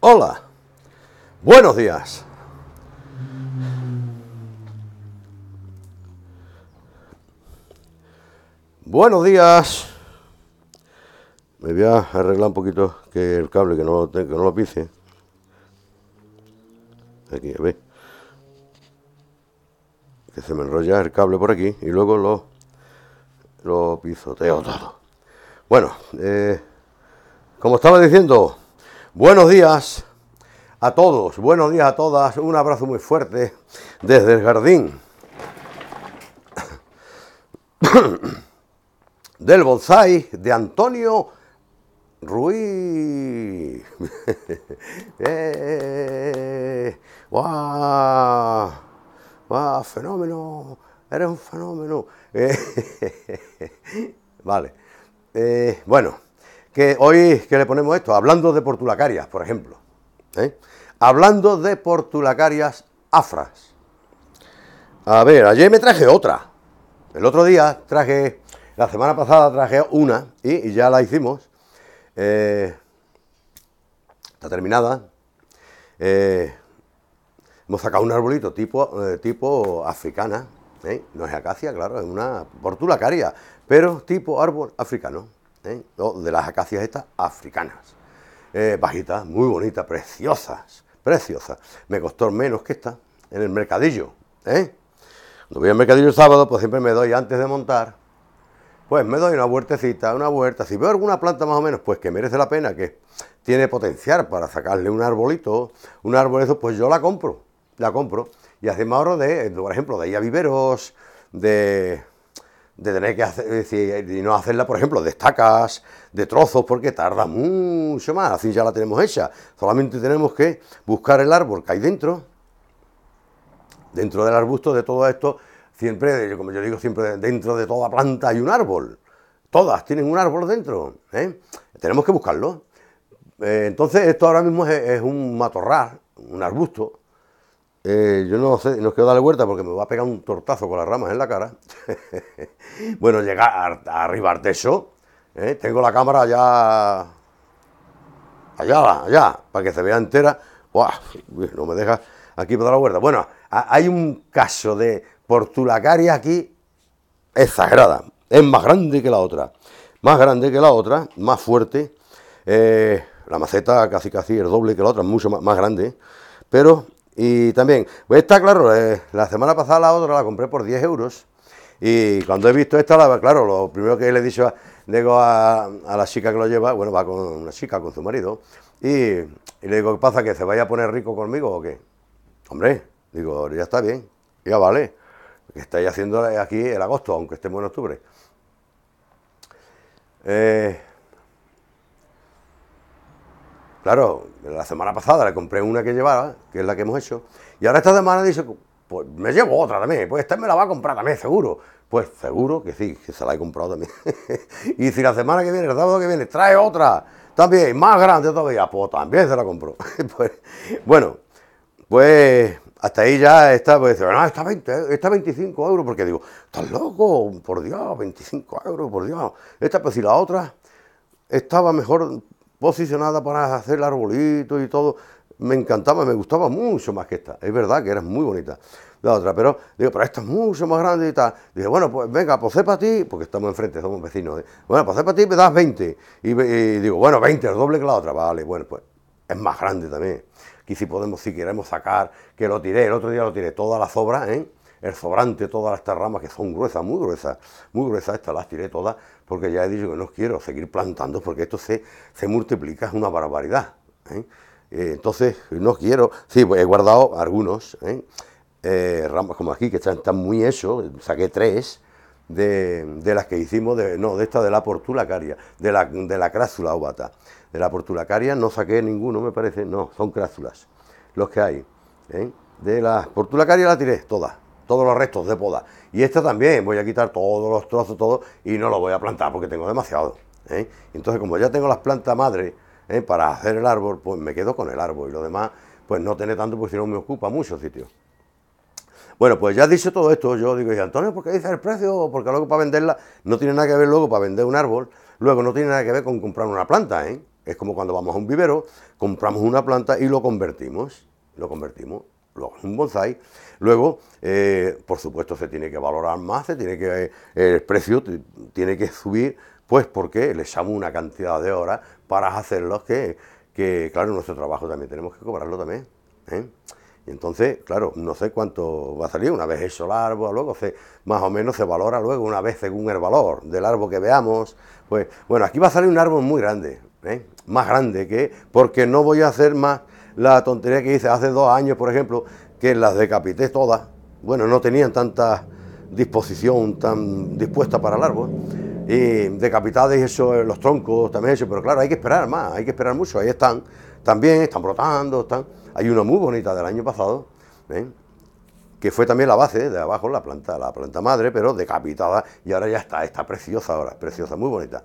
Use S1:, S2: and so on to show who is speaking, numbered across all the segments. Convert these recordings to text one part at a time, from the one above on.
S1: Hola, buenos días. Buenos días. Me voy a arreglar un poquito que el cable que no lo, que no lo pise. Aquí, a Que se me enrolla el cable por aquí y luego lo, lo pisoteo todo. Bueno, eh, como estaba diciendo, Buenos días a todos, buenos días a todas, un abrazo muy fuerte desde el jardín del bonsai de Antonio Ruiz. ¡Wow! ¡Wow! Eh, ¡Fenómeno! ¡Eres un fenómeno! Eh, vale. Eh, bueno que hoy, que le ponemos esto? Hablando de portulacarias, por ejemplo. ¿eh? Hablando de portulacarias afras. A ver, ayer me traje otra. El otro día traje, la semana pasada traje una y, ya la hicimos. Eh, está terminada. Eh, hemos sacado un arbolito tipo, tipo africana. No es acacia, claro, es una portulacaria, pero tipo árbol africano. ¿eh? de las acacias estas africanas. Eh, bajitas, muy bonitas, preciosas, preciosas. Me costó menos que esta en el mercadillo. ¿eh? Cuando voy al mercadillo el sábado, pues siempre me doy antes de montar, pues me doy una vueltecita, una vuelta. Si veo alguna planta más o menos, pues que merece la pena, que tiene potencial para sacarle un arbolito, un árbol pues yo la compro, la compro. Y hace más ahorro de, eh, por ejemplo, de ahí a viveros, de de tener que hacer, decir, y no hacerla, por ejemplo, de estacas, de trozos, porque tarda mucho más. Así ya la tenemos hecha. Solamente tenemos que buscar el árbol que hay dentro, dentro del arbusto, de todo esto, siempre, como yo digo, siempre dentro de toda planta hay un árbol. Todas tienen un árbol dentro. ¿eh? Tenemos que buscarlo. Eh, entonces, esto ahora mismo es un matorral, un arbusto, eh, yo no sé, no quiero darle vuelta porque me va a pegar un tortazo con las ramas en la cara. bueno, llegar a, arribar de eso. Eh, tengo la cámara ya... Allá, allá, para que se vea entera. no me deja aquí para dar la vuelta. Bueno, hay un caso de portulacaria aquí exagerada. Es más grande que la otra. Más grande que la otra, más fuerte. Eh, la maceta casi casi es doble que la otra, es mucho más grande. Pero y también, pues esta, claro, eh, la semana pasada la otra la compré por 10 euros. Y cuando he visto esta, claro, lo primero que le he dicho a, digo a, la chica que lo lleva, bueno, va con una chica, con su marido, y, y le digo, ¿qué pasa? ¿Que se vaya a poner rico conmigo o qué? Hombre, digo, ya está bien, ya vale, que estáis haciendo aquí el agosto, aunque estemos en octubre. Eh, Claro, la semana pasada le compré una que llevara, que es la que hemos hecho, y ahora esta semana dice, pues me llevo otra también, pues esta me la va a comprar también, seguro. Pues seguro que sí, que se la he comprado también. y si la semana que viene, el sábado que viene, trae otra, también, más grande todavía, pues también se la compró. Pues, bueno, pues hasta ahí ya está, pues no, ah, está 20, está 25 euros, porque digo, estás loco, por Dios, 25 euros, por Dios. Esta, pues si la otra estaba mejor posicionada para hacer el arbolito y todo. Me encantaba, me gustaba mucho más que esta. Es verdad que era muy bonita la otra, pero digo, pero esta es mucho más grande y tal. ...digo, bueno, pues venga, pues para ti, porque estamos enfrente, somos vecinos. ¿eh? Bueno, pues para ti me das 20. Y, digo, bueno, 20, el doble que la otra. Vale, bueno, pues es más grande también. Aquí si podemos, si queremos sacar, que lo tiré, el otro día lo tiré toda la sobra, ¿eh? el sobrante, todas estas ramas que son gruesas, muy gruesas, muy gruesas, estas las tiré todas, porque ya he dicho que no quiero seguir plantando, porque esto se, se multiplica, es una barbaridad. ¿eh? Eh, entonces, no quiero, sí, pues he guardado algunos, ¿eh? ramas como aquí, que están, muy hechos, saqué tres. De, de, las que hicimos, no, de esta de la portulacaria, de la, de la crásula ovata. De la portulacaria no saqué ninguno, me parece, no, son crásulas los que hay. De la portulacaria la tiré todas, todos los restos de poda. Y esta también, voy a quitar todos los trozos, todo, y no lo voy a plantar porque tengo demasiado. ¿eh? Entonces, como ya tengo las plantas madre ¿eh? para hacer el árbol, pues me quedo con el árbol y lo demás, pues no tiene tanto porque si no me ocupa mucho sitio. Bueno, pues ya dicho todo esto, yo digo, y Antonio, ¿por qué dices el precio? Porque luego para venderla no tiene nada que ver luego para vender un árbol, luego no tiene nada que ver con comprar una planta, ¿eh? Es como cuando vamos a un vivero, compramos una planta y lo convertimos, lo convertimos luego un bonsai. Luego, por supuesto, se tiene que valorar más, se tiene que, eh, el precio tiene que subir, pues porque le echamos una cantidad de horas para hacerlos que, que claro, nuestro trabajo también tenemos que cobrarlo también. ¿eh? Y entonces, claro, no sé cuánto va a salir, una vez hecho el árbol, luego más o menos se valora luego, una vez según el valor del árbol que veamos, pues bueno, aquí va a salir un árbol muy grande, ¿eh? más grande que, porque no voy a hacer más la tontería que hice hace dos años, por ejemplo, que las decapité todas. Bueno, no tenían tanta disposición tan dispuesta para el árbol. Y decapitadas y eso, eh, los troncos también eso, pero claro, hay que esperar más, hay que esperar mucho. Ahí están, también están brotando, están. Hay una muy bonita del año pasado, ¿eh? que fue también la base de abajo, la planta, la planta madre, pero decapitada y ahora ya está, está preciosa ahora, preciosa, muy bonita.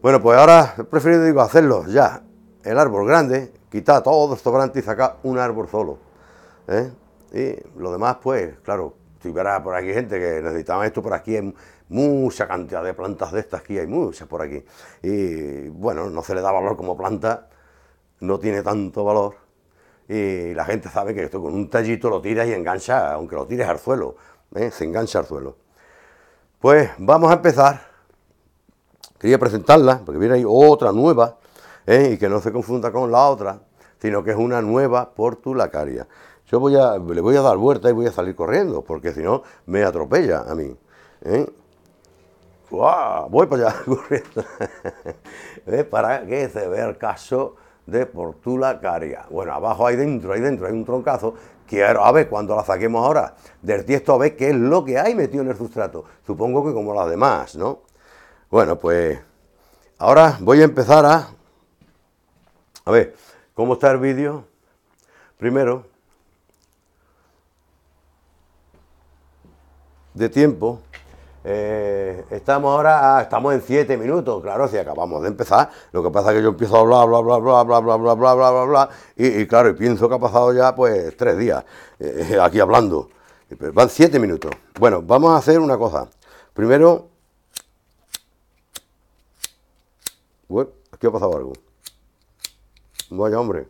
S1: Bueno, pues ahora preferido digo hacerlo ya, el árbol grande, ...quitar todo esto garantiza y un árbol solo. ¿eh? Y lo demás, pues, claro, si hubiera por aquí gente que necesitaba esto, por aquí hay mucha cantidad de plantas de estas, aquí hay muchas por aquí. Y bueno, no se le da valor como planta, no tiene tanto valor. Y la gente sabe que esto con un tallito lo tiras y engancha, aunque lo tires al suelo, ¿eh? se engancha al suelo. Pues vamos a empezar. Quería presentarla, porque viene ahí otra nueva ¿eh? y que no se confunda con la otra, sino que es una nueva portulacaria. Yo voy le voy a dar vuelta y voy a salir corriendo, porque si no me atropella a mí. ¿eh? Voy para allá corriendo. ¿Eh? Para que se vea el caso de portulacaria. Bueno, abajo hay dentro, hay dentro hay un troncazo Quiero, a ver, cuando la saquemos ahora del tiesto, a ver qué es lo que hay metido en el sustrato. Supongo que como las demás, ¿no? Bueno, pues ahora voy a empezar a a ver, ¿cómo está el vídeo? Primero, de tiempo. estamos ahora, estamos en 7 minutos, claro, si acabamos de empezar. Lo que pasa es que yo empiezo a hablar, bla, bla, bla, bla, bla, bla, bla, bla, bla, bla, y, claro, pienso que ha pasado ya pues tres días aquí hablando. van 7 minutos. Bueno, vamos a hacer una cosa. Primero, bueno, aquí ha pasado algo. Vaya hombre,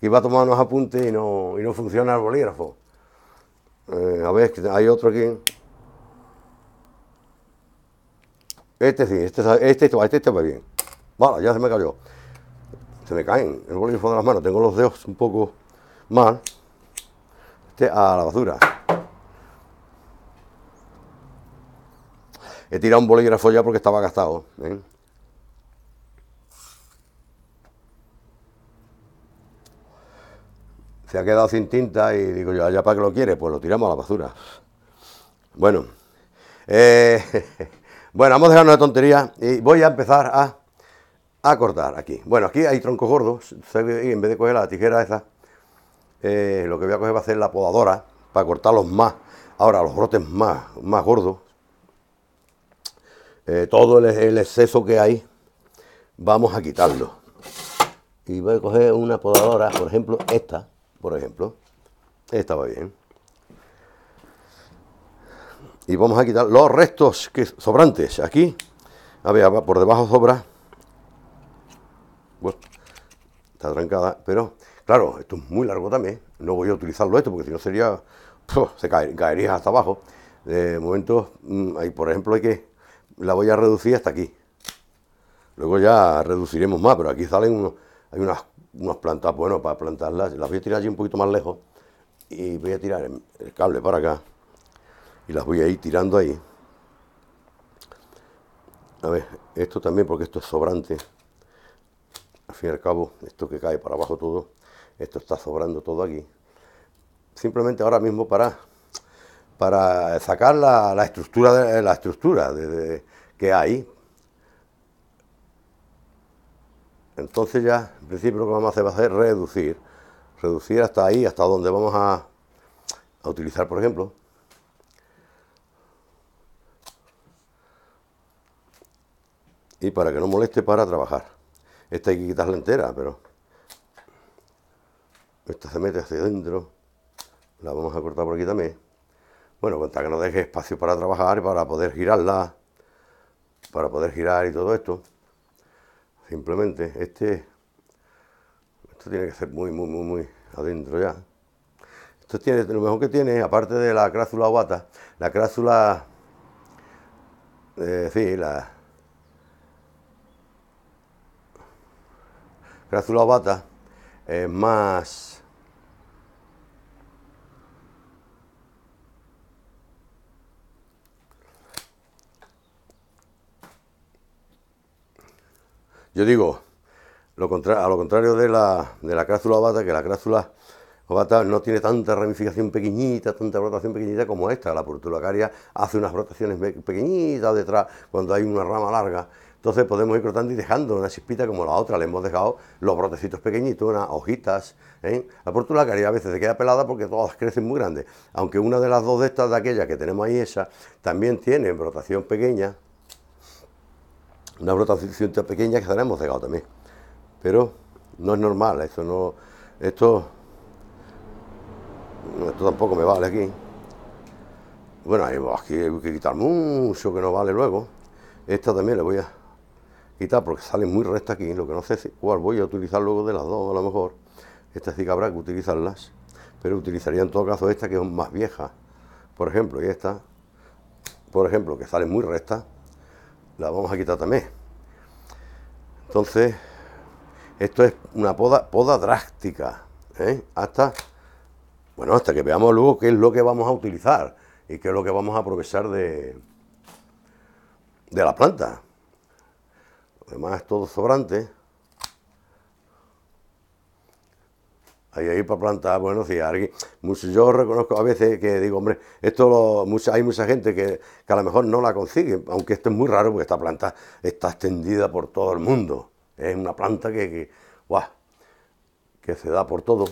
S1: iba a tomar unos apuntes y no, y no funciona el bolígrafo. a ver, hay otro aquí. Este sí, este, este, este, este va bien. Vale, ya se me cayó. Se me caen el bolígrafo de las manos. Tengo los dedos un poco mal. Este a la basura. He tirado un bolígrafo ya porque estaba gastado. se ha quedado sin tinta y digo yo, ya para que lo quiere, pues lo tiramos a la basura. Bueno, eh, bueno, vamos a dejarnos de tontería y voy a empezar a, a cortar aquí. Bueno, aquí hay troncos gordos, en vez de coger la tijera esa, eh, lo que voy a coger va a ser la podadora para cortarlos más, ahora los brotes más, más gordos. Eh, todo el exceso que hay, vamos a quitarlo. Y voy a coger una podadora, por ejemplo, esta por ejemplo. Estaba bien. Y vamos a quitar los restos que sobrantes aquí. A ver, por debajo sobra. está trancada, pero claro, esto es muy largo también. No voy a utilizarlo esto porque si no sería. se caería hasta abajo. De momento, mm, hay por ejemplo, hay que. La voy a reducir hasta aquí. Luego ya reduciremos más, pero aquí salen unos, hay unas unas plantas, bueno, para plantarlas, las voy a tirar allí un poquito más lejos y voy a tirar el cable para acá y las voy a ir tirando ahí. A ver, esto también porque esto es sobrante. Al fin y al cabo, esto que cae para abajo todo, esto está sobrando todo aquí. Simplemente ahora mismo para, para sacar la, estructura, de, la estructura que hay, Entonces ya, en principio lo que vamos a hacer va a ser reducir, reducir hasta ahí, hasta donde vamos a, utilizar, por ejemplo. Y para que no moleste para trabajar. Esta hay que quitarla entera, pero esta se mete hacia dentro. La vamos a cortar por aquí también. Bueno, cuenta que no deje espacio para trabajar, y para poder girarla, para poder girar y todo esto. Simplemente este, esto tiene que ser muy, muy, muy, muy adentro ya. Esto tiene, lo mejor que tiene, aparte de la crásula bata, la crásula, eh, sí, la es más Yo digo, a lo contrario de la, de la ovata, que la crásula ovata no tiene tanta ramificación pequeñita, tanta brotación pequeñita como esta. La portulacaria hace unas brotaciones pequeñitas detrás cuando hay una rama larga. Entonces podemos ir cortando y dejando una chispita como la otra. Le hemos dejado los brotecitos pequeñitos, unas hojitas. ¿eh? La portulacaria a veces se queda pelada porque todas crecen muy grandes. Aunque una de las dos de estas, de aquella que tenemos ahí, esa, también tiene brotación pequeña una brotación tan pequeña que hemos cegados también. Pero no es normal, esto no. Esto. Esto tampoco me vale aquí. Bueno, aquí hay que quitar mucho que no vale luego. Esta también la voy a quitar porque sale muy recta aquí. Lo que no sé es cuál voy a utilizar luego de las dos, a lo mejor. Esta sí que habrá que utilizarlas. Pero utilizaría en todo caso esta que es más vieja. Por ejemplo, y esta, por ejemplo, que sale muy recta la vamos a quitar también. Entonces, esto es una poda, poda drástica, ¿eh? hasta, bueno, hasta que veamos luego qué es lo que vamos a utilizar y qué es lo que vamos a aprovechar de, de la planta. además todo sobrante. y ahí para plantar, bueno, si alguien, yo reconozco a veces que digo, hombre, esto hay mucha gente que, a lo mejor no la consigue, aunque esto es muy raro porque esta planta está extendida por todo el mundo, es una planta que, que, se da por todo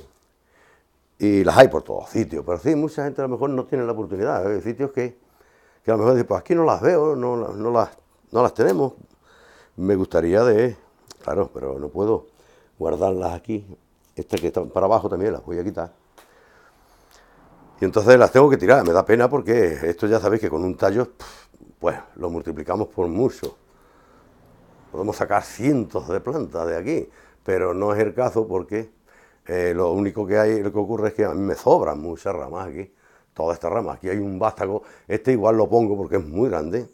S1: y las hay por todos sitios, pero sí, mucha gente a lo mejor no tiene la oportunidad, hay sitios que, a lo mejor dicen, pues aquí no las veo, no, no, las, no las tenemos, me gustaría de, claro, pero no puedo guardarlas aquí esta que está para abajo también las voy a quitar. Y entonces las tengo que tirar, me da pena porque esto ya sabéis que con un tallo, pues lo multiplicamos por mucho. Podemos sacar cientos de plantas de aquí, pero no es el caso porque eh, lo único que hay, lo que ocurre es que a mí me sobran muchas ramas aquí, todas estas ramas. Aquí hay un vástago, este igual lo pongo porque es muy grande,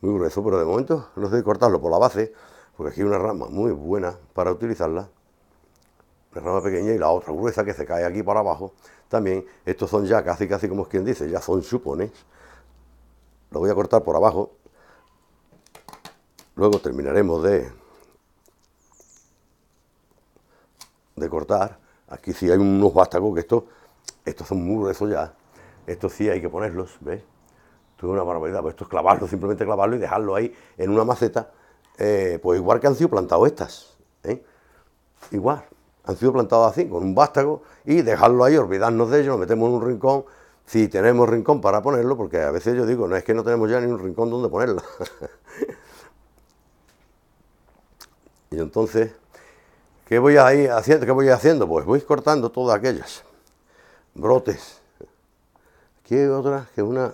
S1: muy grueso, pero de momento no sé cortarlo por la base, porque aquí hay una rama muy buena para utilizarla rama pequeña y la otra gruesa que se cae aquí para abajo. También estos son ya casi casi como es quien dice, ya son supones Lo voy a cortar por abajo. Luego terminaremos de, de cortar. Aquí sí hay unos vástagos que estos, estos son muy gruesos ya. Estos sí hay que ponerlos, ¿ves? Esto es una barbaridad. Pues esto es clavarlo, simplemente clavarlo y dejarlo ahí en una maceta. Eh, pues igual que han sido plantados estas. ¿eh? Igual han sido plantados así, con un vástago, y dejarlo ahí, olvidarnos de ellos lo metemos en un rincón, si tenemos rincón para ponerlo, porque a veces yo digo, no es que no tenemos ya ni un rincón donde ponerlo. y entonces, ¿qué voy, a ir haciendo? ¿qué voy haciendo? Pues voy cortando todas aquellas brotes. Aquí hay otra que una,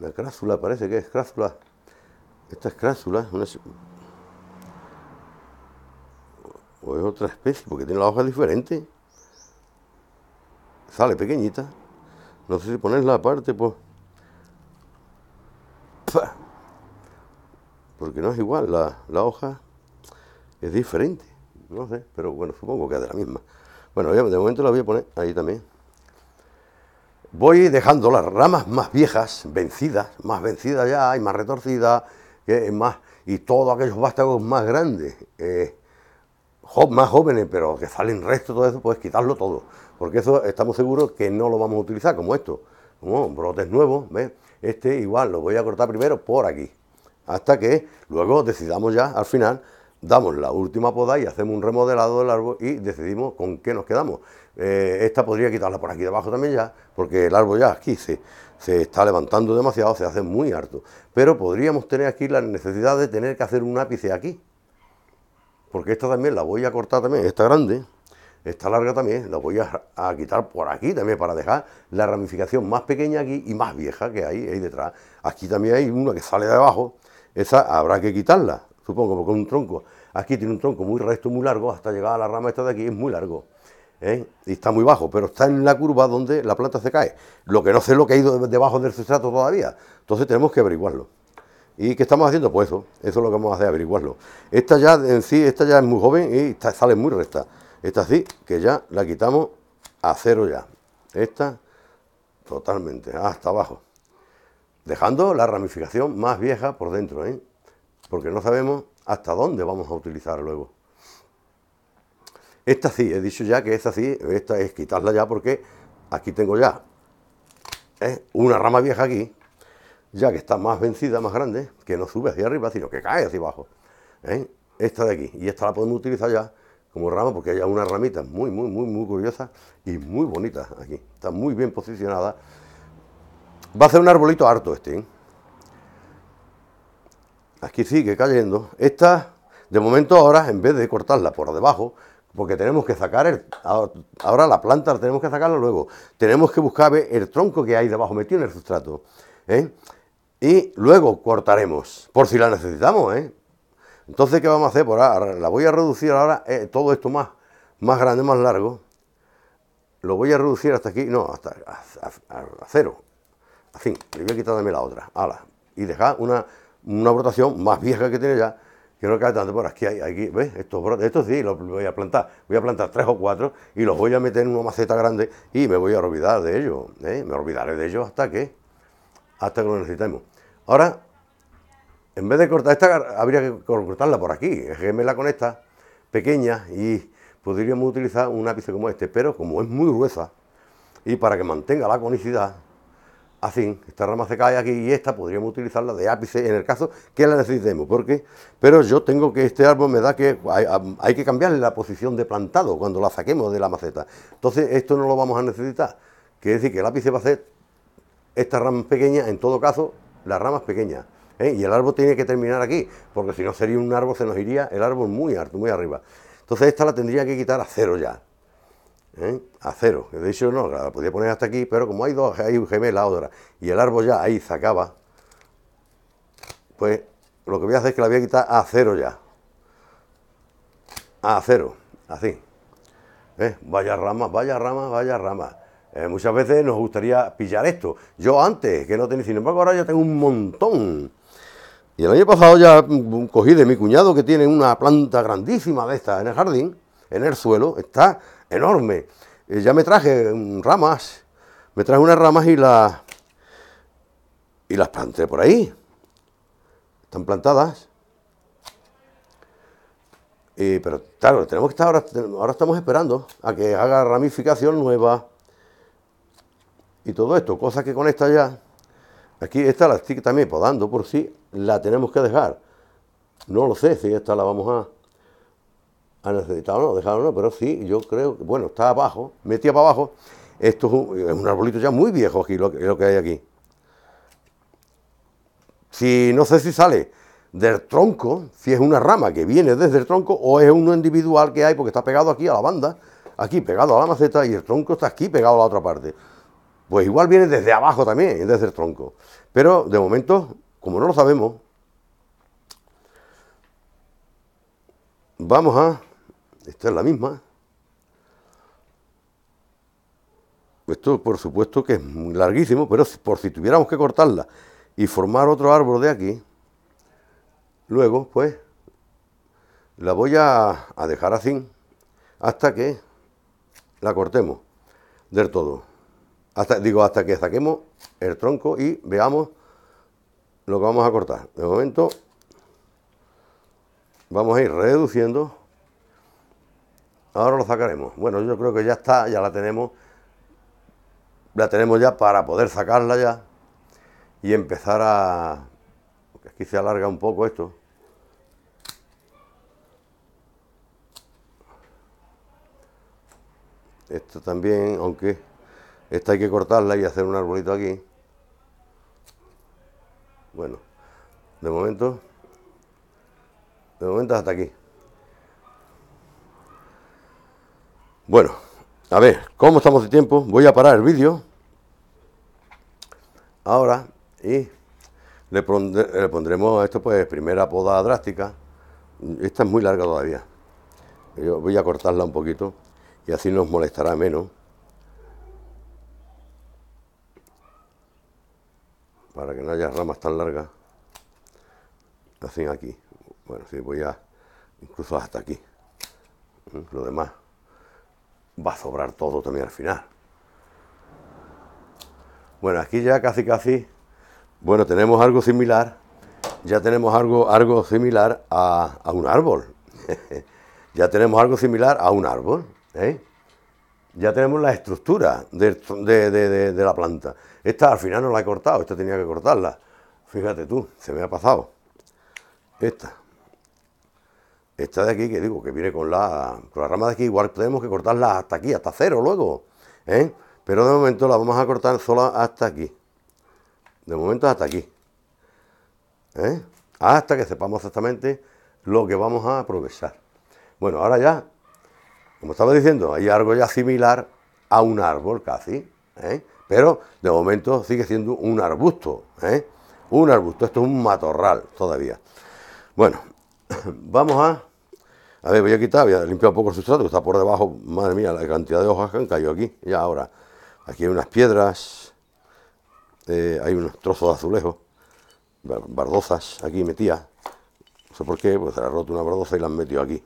S1: una crásula, parece que es crásula. Esta es crásula, una, o pues es otra especie, porque tiene la hoja diferente. Sale pequeñita. No sé si ponerla aparte, pues. Porque no es igual, la, hoja es diferente. No sé, pero bueno, supongo que es de la misma. Bueno, de momento la voy a poner ahí también. Voy dejando las ramas más viejas, vencidas, más vencidas ya y más retorcidas, que más, y todos aquellos vástagos más grandes. Eh, más jóvenes, pero que salen restos, todo eso, pues quitarlo todo. Porque eso estamos seguros que no lo vamos a utilizar, como esto, como brotes nuevos, ¿ves? Este igual lo voy a cortar primero por aquí, hasta que luego decidamos ya, al final, damos la última poda y hacemos un remodelado del árbol y decidimos con qué nos quedamos. Eh, esta podría quitarla por aquí debajo también ya, porque el árbol ya aquí se está levantando demasiado, se hace muy harto. Pero podríamos tener aquí la necesidad de tener que hacer un ápice aquí, porque esta también la voy a cortar también, esta grande, esta larga también, la voy a, quitar por aquí también para dejar la ramificación más pequeña aquí y más vieja que hay ahí detrás. Aquí también hay una que sale de abajo, esa habrá que quitarla, supongo, porque un tronco, aquí tiene un tronco muy recto, muy largo, hasta llegar a la rama esta de aquí es muy largo. ¿eh? Y está muy bajo, pero está en la curva donde la planta se cae. Lo que no sé es lo que ha ido debajo del sustrato todavía. Entonces tenemos que averiguarlo. ¿Y qué estamos haciendo? Pues eso, eso es lo que vamos a hacer, averiguarlo. Esta ya en sí, esta ya es muy joven y sale muy recta. Esta sí, que ya la quitamos a cero ya. Esta totalmente, hasta abajo. Dejando la ramificación más vieja por dentro, ¿eh? porque no sabemos hasta dónde vamos a utilizar luego. Esta sí, he dicho ya que esta sí, esta es quitarla ya porque aquí tengo ya ¿eh? una rama vieja aquí, ya que está más vencida, más grande, que no sube hacia arriba, sino que cae hacia abajo. ¿eh? Esta de aquí, y esta la podemos utilizar ya como rama, porque hay una ramita muy, muy, muy, muy curiosa y muy bonita. aquí. Está muy bien posicionada. Va a ser un arbolito harto este. ¿eh? Aquí sigue cayendo. Esta, de momento ahora, en vez de cortarla por debajo, porque tenemos que sacar el, ahora la planta, la tenemos que sacarla luego. Tenemos que buscar el tronco que hay debajo metido en el sustrato. ¿eh? y luego cortaremos, por si la necesitamos, ¿eh? Entonces, ¿qué vamos a hacer? Por ahora, la voy a reducir ahora, eh, todo esto más, más grande, más largo, lo voy a reducir hasta aquí, no, hasta a, a, cero. Así, le voy a quitar la otra, ala, y dejar una, una brotación más vieja que tiene ya, que no cae tanto por aquí, hay, aquí, ¿ves? Estos brotes, estos sí, los voy a plantar, voy a plantar tres o cuatro y los voy a meter en una maceta grande y me voy a olvidar de ellos, ¿eh? me olvidaré de ellos hasta que hasta que lo necesitemos. Ahora, en vez de cortar esta, habría que cortarla por aquí, que me la conecta pequeña, y podríamos utilizar un ápice como este, pero como es muy gruesa, y para que mantenga la conicidad, así, esta rama se cae aquí y esta podríamos utilizarla de ápice en el caso que la necesitemos, porque, pero yo tengo que este árbol me da que hay, que cambiarle la posición de plantado cuando la saquemos de la maceta, entonces esto no lo vamos a necesitar, quiere decir que el ápice va a ser rama ramas pequeña, en todo caso, las ramas pequeñas. pequeña. ¿eh? Y el árbol tiene que terminar aquí, porque si no sería un árbol, se nos iría el árbol muy alto, muy arriba. Entonces esta la tendría que quitar a cero ya. ¿eh? A cero. De hecho, no, la podía poner hasta aquí, pero como hay dos, hay un la otra, y el árbol ya ahí se acaba, pues lo que voy a hacer es que la voy a quitar a cero ya. A cero, así. ¿eh? Vaya rama, vaya rama, vaya rama. Eh, muchas veces nos gustaría pillar esto. Yo antes, que no tenía, sin embargo, ahora ya tengo un montón. Y el año pasado ya mm, cogí de mi cuñado que tiene una planta grandísima de estas en el jardín, en el suelo, está enorme. Eh, ya me traje mm, ramas, me traje unas ramas y las y las planté por ahí. Están plantadas. ...y pero claro, tenemos que estar ahora, ahora estamos esperando a que haga ramificación nueva y todo esto, cosas que con esta ya, aquí está la estoy también podando por si la tenemos que dejar. No lo sé si esta la vamos a, a necesitar o no, dejar o no, pero sí, yo creo que, bueno, está abajo, metida para abajo. Esto es un, arbolito ya muy viejo aquí, lo, lo que hay aquí. Si no sé si sale del tronco, si es una rama que viene desde el tronco o es uno individual que hay porque está pegado aquí a la banda, aquí pegado a la maceta y el tronco está aquí pegado a la otra parte. Pues igual viene desde abajo también, desde el tronco. Pero de momento, como no lo sabemos, vamos a... Esta es la misma. Esto por supuesto que es larguísimo, pero por si tuviéramos que cortarla y formar otro árbol de aquí, luego pues la voy a dejar así hasta que la cortemos del todo. Hasta, digo, hasta que saquemos el tronco y veamos lo que vamos a cortar. De momento vamos a ir reduciendo. Ahora lo sacaremos. Bueno, yo creo que ya está, ya la tenemos. La tenemos ya para poder sacarla ya y empezar a... Aquí se alarga un poco esto. Esto también, aunque... Esta hay que cortarla y hacer un arbolito aquí. Bueno, de momento, de momento hasta aquí. Bueno, a ver, ¿cómo estamos de tiempo? Voy a parar el vídeo ahora y le, pondremos esto pues primera poda drástica. Esta es muy larga todavía. Yo voy a cortarla un poquito y así nos molestará menos. para que no haya ramas tan largas, así aquí. Bueno, si voy a incluso hasta aquí. ¿Mm? Lo demás va a sobrar todo también al final. Bueno, aquí ya casi casi, bueno, tenemos algo similar, ya tenemos algo, algo similar a, a un árbol. ya tenemos algo similar a un árbol. ¿eh? ya tenemos la estructura de, la planta. Esta al final no la he cortado, esta tenía que cortarla. Fíjate tú, se me ha pasado. Esta. Esta de aquí, que digo, que viene con la, con la rama de aquí, igual tenemos que cortarla hasta aquí, hasta cero luego. ¿eh? Pero de momento la vamos a cortar sola hasta aquí. De momento hasta aquí. ¿eh? Hasta que sepamos exactamente lo que vamos a aprovechar. Bueno, ahora ya como estaba diciendo, hay algo ya similar a un árbol casi, ¿eh? pero de momento sigue siendo un arbusto, ¿eh? un arbusto, esto es un matorral todavía. Bueno, vamos a... A ver, voy a quitar, voy a limpiar un poco el sustrato, que está por debajo, madre mía, la cantidad de hojas que han caído aquí, ya ahora. Aquí hay unas piedras, eh, hay unos trozos de azulejo, bardozas, aquí metía. No sé por qué, pues se la ha roto una bardoza y la han metido aquí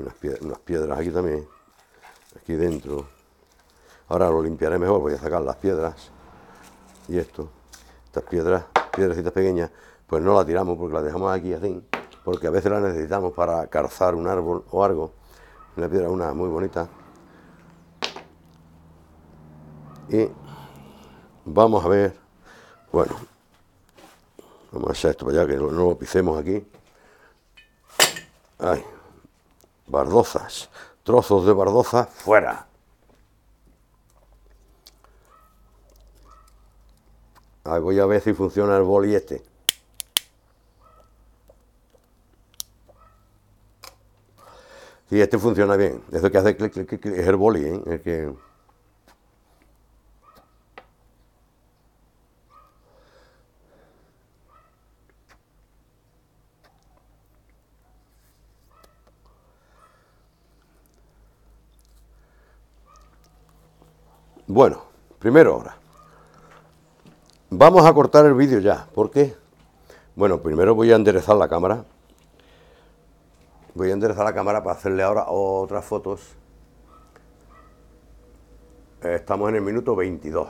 S1: unas, piedras, aquí también, aquí dentro. Ahora lo limpiaré mejor, voy a sacar las piedras y esto, estas piedras, piedrecitas pequeñas, pues no la tiramos porque la dejamos aquí así, porque a veces la necesitamos para calzar un árbol o algo. Una piedra, una muy bonita. Y vamos a ver, bueno, vamos a esto para allá, que no, lo pisemos aquí bardozas, trozos de bardoza fuera. Ahí voy a ver si funciona el boli este. Sí, este funciona bien. Eso que hace clic, clic, clic, es el boli, ¿eh? que... Bueno, primero ahora. Vamos a cortar el vídeo ya. ¿Por qué? Bueno, primero voy a enderezar la cámara. Voy a enderezar la cámara para hacerle ahora otras fotos. Estamos en el minuto 22.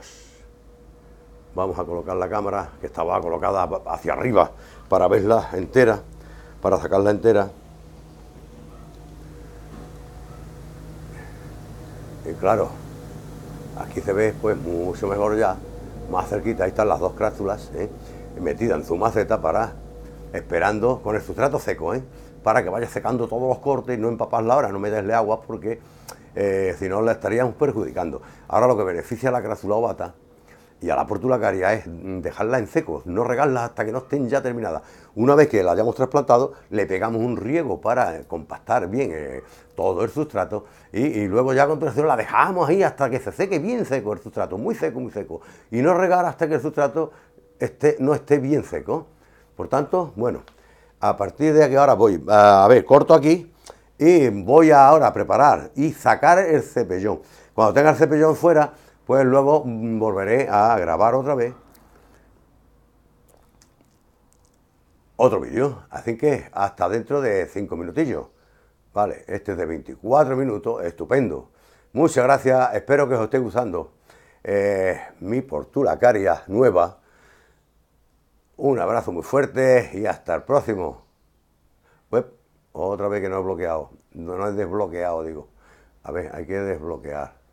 S1: Vamos a colocar la cámara que estaba colocada hacia arriba para verla entera, para sacarla entera. Y claro, Aquí se ve pues mucho mejor ya, más cerquita, ahí están las dos crátulas ¿eh? metidas en su maceta para, esperando con el sustrato seco, ¿eh? para que vaya secando todos los cortes y no empaparla ahora, no me desle agua porque eh, si no la estaríamos perjudicando. Ahora lo que beneficia a la crátula ovata y a la haría es dejarla en seco, no regarla hasta que no estén ya terminadas. Una vez que la hayamos trasplantado, le pegamos un riego para compactar bien eh, todo el sustrato y, luego ya a continuación la dejamos ahí hasta que se seque bien seco el sustrato, muy seco, muy seco. Y no regar hasta que el sustrato esté, no esté bien seco. Por tanto, bueno, a partir de aquí ahora voy, a ver, corto aquí y voy ahora a preparar y sacar el cepellón. Cuando tenga el cepellón fuera, pues luego volveré a grabar otra vez otro vídeo. Así que hasta dentro de 5 minutillos. Vale, este es de 24 minutos, estupendo. Muchas gracias, espero que os esté gustando eh, mi portulacaria nueva. Un abrazo muy fuerte y hasta el próximo. Pues otra vez que no he bloqueado, no, no he desbloqueado, digo. A ver, hay que desbloquear.